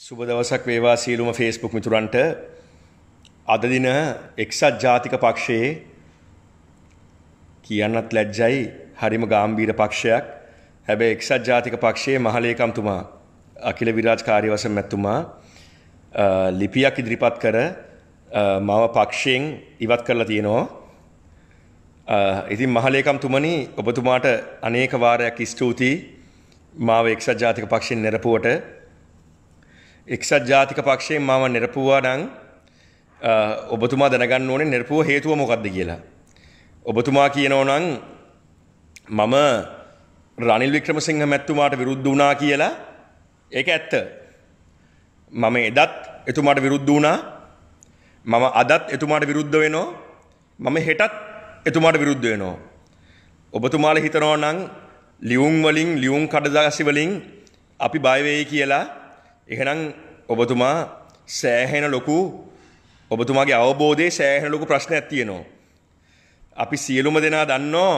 සුබ දවසක් වේවා සියලුම ෆේස්බුක් මිතුරන්ට අද දින එක්සත් ජාතික පක්ෂයේ කියන්නත් ලැජ්ජයි හරිම ගැඹීර පක්ෂයක් හැබැයි එක්සත් ජාතික පක්ෂයේ මහලේකම්තුමා අකිල විරාජ් කාර්යවසම් මැතිතුමා ලිපියක් ඉදිරිපත් කර මම පක්ෂයෙන් ඉවත් කරලා තියෙනවා ඉතින් මහලේකම්තුමනි ඔබතුමාට අනේක වාරයක් ස්තුතියි මාව එක්සත් ජාතික පක්ෂයෙන් නිරපුවට එක්සත් ජාතික පක්ෂයෙන් මම නිරපුවා නම් ඔබතුමා දැනගන්න ඕනේ නිරපුව හේතුව මොකක්ද කියලා. ඔබතුමා කියනෝ නම් මම රනිල් වික්‍රමසිංහ මැතිතුමාට විරුද්ධ වුණා කියලා ඒක ඇත්ත. මම එදත් එතුමාට විරුද්ධ වුණා. මම අදත් එතුමාට විරුද්ධ වෙනවා. මම හෙටත් එතුමාට විරුද්ධ වෙනවා. ඔබතුමාලා හිතනවා නම් ලියුම් වලින් ලියුම් කඩදාසි වලින් අපි බය වෙයි කියලා එහෙනම් ඔබතුමා සෑහෙන ලොකු ඔබතුමාගේ අවබෝධයේ සෑහෙන ලොකු ප්‍රශ්නයක් තියෙනවා. අපි සියලුම දෙනා දන්නවා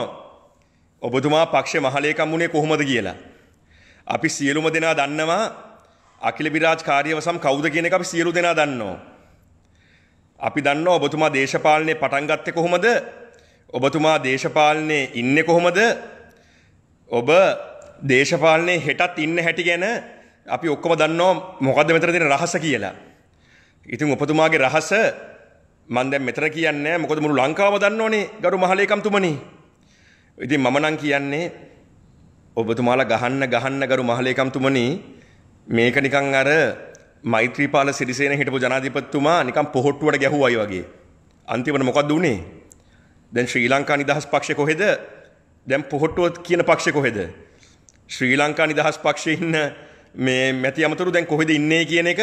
ඔබතුමා පක්ෂ මහලේකම් වුණේ කොහොමද කියලා. අපි සියලුම දෙනා දන්නවා අකිල විරාජ් කාර්යවසම් කවුද කියන එක අපි සියලු දෙනා දන්නවා. අපි දන්නවා ඔබතුමා දේශපාලනේ පටන් ගත්තේ කොහොමද? ඔබතුමා දේශපාලනේ ඉන්නේ කොහොමද? ඔබ දේශපාලනේ හෙටත් ඉන්න හැටි ගැන අපි ඔක්කොම දන්නවා මොකද්ද මෙතන තියෙන රහස කියලා. ඉතින් ඔබතුමාගේ රහස මම දැන් මෙතන කියන්නේ මොකද මුළු ලංකාවම දන්නෝනේ ගරු මහලේකම්තුමනි. ඉතින් මම නම් කියන්නේ ඔබතුමාලා ගහන්න ගහන්න ගරු මහලේකම්තුමනි මේක නිකන් අර මෛත්‍රීපාල සිරිසේන හිටපු ජනාධිපතිතුමා නිකන් පොහොට්ටුවට ගැහුවායි වගේ. අන්තිමට මොකද්ද උනේ? දැන් ශ්‍රී ලංකා නිදහස් පක්ෂය කොහෙද? දැන් පොහොට්ටුව කියන පක්ෂය කොහෙද? ශ්‍රී ලංකා නිදහස් පක්ෂයේ ඉන්න මේ මැති අමතුරු දැන් කොහෙද ඉන්නේ කියන එක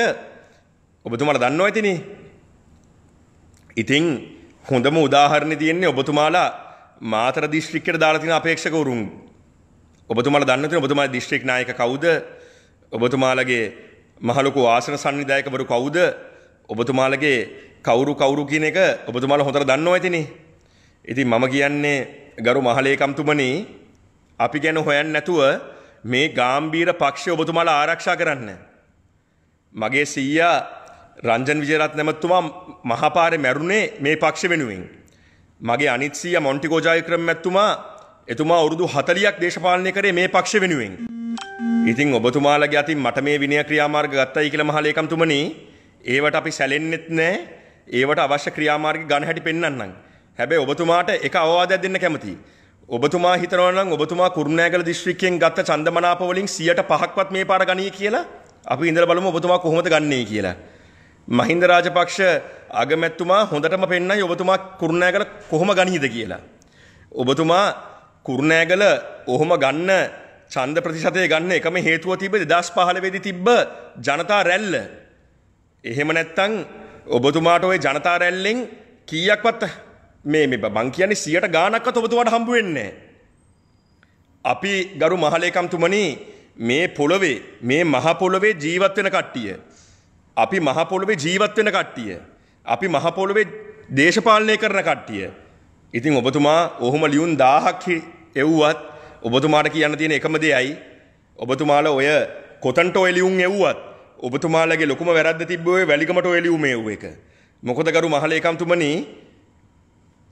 ඔබතුමාලා දන්නවා ඇතිනේ. ඉතින් හොඳම උදාහරණේ තියෙන්නේ ඔබතුමාලා මාතර දිස්ත්‍රික්කයට දාලා තියෙන අපේක්ෂකවරුන්. ඔබතුමාලා දන්න තියෙන ඔබතුමාගේ දිස්ත්‍රික් නායක කවුද? ඔබතුමාලගේ මහලොකු ආසන සංවිධායකවරු කවුද? ඔබතුමාලගේ කවුරු කවුරු කියන එක ඔබතුමාලා හොඳට දන්නවා ඇතිනේ. ඉතින් මම කියන්නේ ගරු මහලේකම්තුමනි අපි ගැන හොයන්නේ නැතුව මේ ගාම්භීර පක්ෂය ඔබතුමාලා ආරක්ෂා කරන්න. මගේ සීයා රංජන් විජේරත් නැමැතුමා මහපාරේ මැරුණේ මේ පක්ෂ වෙනුවෙන්. මගේ අනිත් සීයා මොන්ටිගෝ ජයක්‍රම මැතිතුමා එතුමා වරුදු 40ක් දේශපාලනය කරේ මේ පක්ෂ වෙනුවෙන්. ඉතින් ඔබතුමාලගේ අතින් මට මේ විනය ක්‍රියාමාර්ග ගත්තයි කියලා මහලේකම්තුමනි ඒවට අපි සැලෙන්නෙත් නැහැ. ඒවට අවශ්‍ය ක්‍රියාමාර්ග ගන්න හැටි පෙන්වන්නම්. හැබැයි ඔබතුමාට එක අවවාදයක් දෙන්න කැමතියි. ඔබතුමා හිතනවනම් ඔබතුමා කුරුණෑගල දිස්ත්‍රික්කයෙන් ගත්ත චන්දමනාප වලින් 105ක්වත් මේ පාර ගණී කියලා අපි ඉඳලා බලමු ඔබතුමා කොහොමද ගන්නේ කියලා. මහින්ද රාජපක්ෂ අගමැතිතුමා හොඳටම පෙන්නයි ඔබතුමා කුරුණෑගල කොහොම ගණීද කියලා. ඔබතුමා කුරුණෑගල ඔහොම ගන්න ඡන්ද ප්‍රතිශතය ගන්න එකම හේතුව තිබ්බේ 2015 දී තිබ්බ ජනතා රැල්ල. එහෙම නැත්නම් ඔබතුමාට ওই ජනතා රැල්ලෙන් කීයක්වත් මේ මේ බං කියන්නේ සියට ගානක්වත් ඔබතුමාට හම්බ වෙන්නේ අපි ගරු මහලේකම්තුමනි මේ පොළොවේ මේ මහ පොළොවේ ජීවත් වෙන කට්ටිය අපි මහ පොළොවේ ජීවත් වෙන කට්ටිය අපි මහ පොළොවේ දේශපාලනය කරන කට්ටිය ඉතින් ඔබතුමා ඔහොම ලියුම් 1000ක් එව්වත් ඔබතුමාට කියන්න තියෙන එකම දෙයයි ඔබතුමාලා ඔය කොතන්ට ඔය ලියුම් එව්වත් ඔබතුමාලගේ ලොකුම වැරද්ද තිබ්බ ඔය වැලිකමට ඔය ලියුම් එව්ව එක මොකද ගරු මහලේකම්තුමනි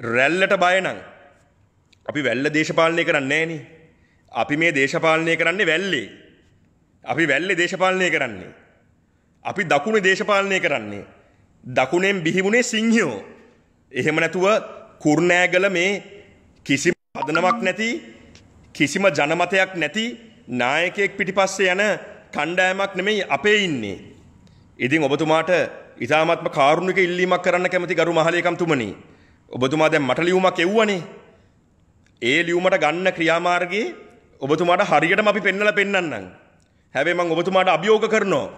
රැල්ලට බයනං. අපි වැල්ල දේශපාලනය කරන්නේ නෑනේ. අපි මේ දේශපාලනය කරන්නේ වැල්ලේ. අපි වැල්ලේ දේශපාලනය කරන්නේ. අපි දකුණේ දේශපාලනය කරන්නේ. දකුණෙන් බිහිවුනේ සිංහයෝ. එහෙම නැතුව කුරුණෑගල මේ කිසිම පදනමක් නැති කිසිම ජනමතයක් නැති නායකයෙක් පිටිපස්සේ යන කණ්ඩායමක් නෙමෙයි අපේ ඉන්නේ. ඉතින් ඔබතුමාට ඉතාමත්ම කාරුණික ඉල්ලීමක් කරන්න කැමති ගරු මහලේකම්තුමනි. ඔබතුමා දැන් මට ලියුමක් එව්වනේ. ඒ ලියුමට ගන්න ක්‍රියාමාර්ගයේ ඔබතුමාට හරියටම අපි පෙන්වලා පෙන්වන්නම්. හැබැයි මම ඔබතුමාට අභියෝග කරනවා.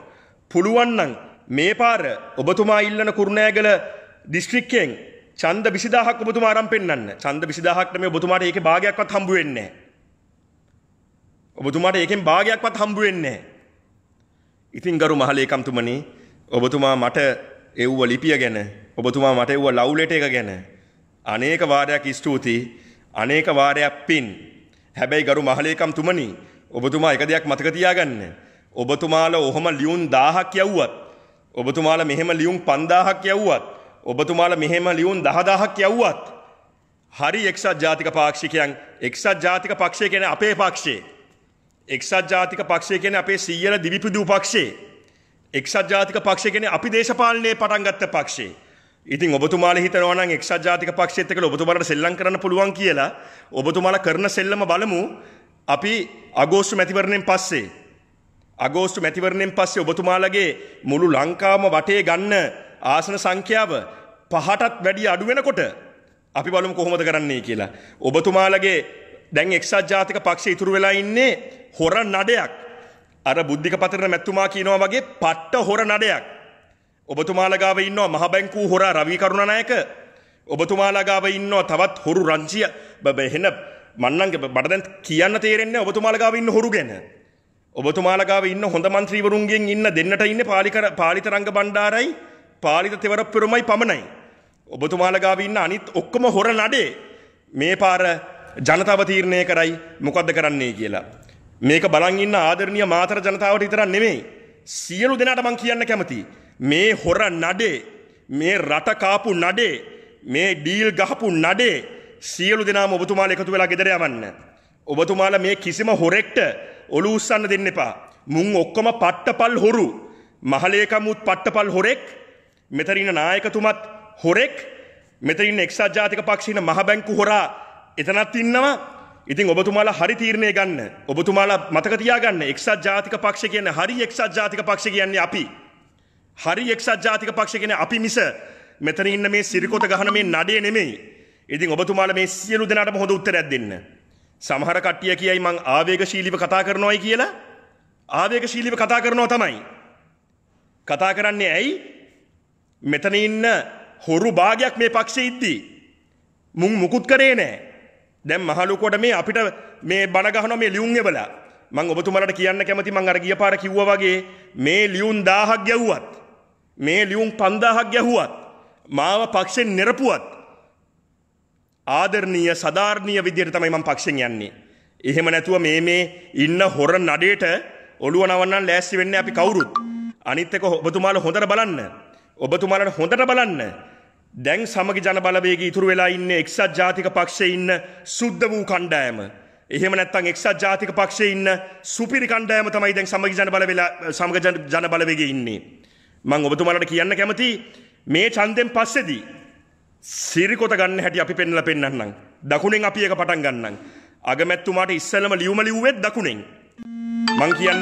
පුළුවන් නම් මේ පාර ඔබතුමා ඉල්ලන කුරුණෑගල දිස්ත්‍රික්කයෙන් ඡන්ද 20000ක් ඔබතුමා අරන් පෙන්වන්න. ඡන්ද 20000ක් මේ ඔබතුමාට ඒකේ භාගයක්වත් හම්බ වෙන්නේ නැහැ. ඔබතුමාට ඒකෙන් භාගයක්වත් හම්බ වෙන්නේ නැහැ. ඉතින් ගරු මහලේකම්තුමනි ඔබතුමා මට එව්ව ලිපිය ගැන ඔබතුමා මට එව්ව ලව් ලෙටර් එක ගැන අනේක වාරයක් ස්තුතියි අනේක වාරයක් පින් හැබැයි ගරු මහලේකම් තුමනි ඔබතුමා එක දෙයක් මතක තියාගන්න ඔබතුමාලා ඔහොම ලියුම් 1000ක් යවුවත් ඔබතුමාලා මෙහෙම ලියුම් 5000ක් යවුවත් ඔබතුමාලා මෙහෙම ලියුම් 10000ක් යවුවත් හරි එක්සත් ජාතික පාක්ෂිකයන් එක්සත් ජාතික පක්ෂය කියන්නේ අපේ පක්ෂේ එක්සත් ජාතික පක්ෂය කියන්නේ අපේ සීයල දිවිපිදූ පක්ෂේ එක්සත් ජාතික පක්ෂය කියන්නේ අපි දේශපාලනයේ පටන් ගත්ත පක්ෂේ ඉතින් ඔබතුමාලා හිතනවා නම් එක්සත් ජාතික පක්ෂයත් එක්කලා ඔබතුමාලට සෙල්ලම් කරන්න පුළුවන් කියලා ඔබතුමාලා කරන සෙල්ලම බලමු අපි අගෝස්තු මැතිවරණයෙන් පස්සේ අගෝස්තු මැතිවරණයෙන් පස්සේ ඔබතුමාලගේ මුළු ලංකාවම වටේ ගන්න ආසන සංඛ්‍යාව පහටත් වැඩිය අඩු වෙනකොට අපි බලමු කොහොමද කරන්නේ කියලා. ඔබතුමාලගේ දැන් එක්සත් ජාතික පක්ෂය ඉතුරු වෙලා ඉන්නේ හොර නඩයක්. අර බුද්ධික පතරන මැතිතුමා කියනවා වගේ පට්ට හොර නඩයක්. ඔබතුමාලගාව ඉන්නවා මහ බැංකූ හොරා රවී කරුණනායක ඔබතුමාලගාව ඉන්නවා තවත් හොරු රංචිය බබ එහෙන මන්නන්ගේ බඩදැන් කියන්න තේරෙන්නේ ඔබතුමාලගාව ඉන්න හොරු ගැන ඔබතුමාලගාව ඉන්න හොඳ මන්ත්‍රීවරුන්ගෙන් ඉන්න දෙන්නට ඉන්න පාලිකර පාලිත රංග බණ්ඩාරයි පාලිත තෙවර පෙරුමයි පමණයි ඔබතුමාලගාව ඉන්න අනිත් ඔක්කොම හොර නඩේ මේ පාර ජනතාව තීරණය කරයි මොකද්ද කරන්නේ කියලා මේක බලන් ඉන්න ආදරණීය මාතර ජනතාවට විතරක් නෙමෙයි සියලු දෙනාට මම කියන්න කැමතියි මේ හොර නඩේ මේ රට කාපු නඩේ මේ ඩීල් ගහපු නඩේ සියලු දෙනාම ඔබතුමාලා එකතු වෙලා ගෙදර යවන්න. ඔබතුමාලා මේ කිසිම හොරෙක්ට ඔලු උස්සන්න දෙන්න එපා. මුන් ඔක්කොම පට්ටපල් හොරු. මහලේකමුත් පට්ටපල් හොරෙක්. මෙතන ඉන්න නායකතුමත් හොරෙක්. මෙතන ඉන්න එක්සත් ජාතික පක්ෂේ ඉන්න මහ බැංකු හොරා එතනත් ඉන්නවා. ඉතින් ඔබතුමාලා හරි තීරණය ගන්න. ඔබතුමාලා මතක තියාගන්න එක්සත් ජාතික පක්ෂය කියන්නේ හරි එක්සත් ජාතික පක්ෂය කියන්නේ අපි. හරි එක්සත් ජාතික පක්ෂ කියන අපි මිස මෙතන ඉන්න මේ සිරිකොත ගහන මේ නඩේ නෙමෙයි. ඉතින් ඔබතුමාලා මේ සියලු දෙනාටම හොඳ උත්තරයක් දෙන්න. සමහර කට්ටිය කියයි මං ආවේගශීලීව කතා කරනවායි කියලා. ආවේගශීලීව කතා කරනවා තමයි. කතා කරන්නේ ඇයි? මෙතන ඉන්න හොරු භාගයක් මේ පක්ෂේ ඉද්දි මුන් මුකුත් කරේ නෑ. දැන් මහලුකොට මේ අපිට මේ බණ ගහනවා මේ ලියුම් එවලා. මං ඔබතුමාලට කියන්න කැමති මං අර ගිය පාර කිව්වා වගේ මේ ලියුම් 1000ක් ගැව්වත් මේ ලියුම් පන්දාහක් ගැහුවත් මාව පක්ෂෙන් නිරපුවත් ආදරණීය සාධාරණීය විදියට තමයි මම පක්ෂෙන් යන්නේ. එහෙම නැතුව මේ මේ ඉන්න හොර නඩේට ඔළුව නවන්නන් ලෑස්ති වෙන්නේ අපි කවුරුත්. අනිත් එක ඔබතුමාලා හොඳට බලන්න. ඔබතුමාලට හොඳට බලන්න. දැන් සමගි ජන බලවේගය ඉතුරු වෙලා ඉන්නේ එක්සත් ජාතික පක්ෂයේ ඉන්න සුද්ධ වූ කණ්ඩායම. එහෙම නැත්නම් එක්සත් ජාතික පක්ෂයේ ඉන්න සුපිරි කණ්ඩායම තමයි දැන් සමගි ජන බලවේලා සමගි ජන බලවේගයේ ඉන්නේ. මං ඔබතුමාලට කියන්න කැමති මේ ඡන්දෙන් පස්සේදී සිරිකොත ගන්න හැටි අපි පෙන්ලා පෙන්නන්නම්. දකුණෙන් අපි එක පටන් ගන්නම්. අගමැතිතුමාට ඉස්සෙල්ලම ලියුම ලිව්වෙත් දකුණෙන්. මං කියන්න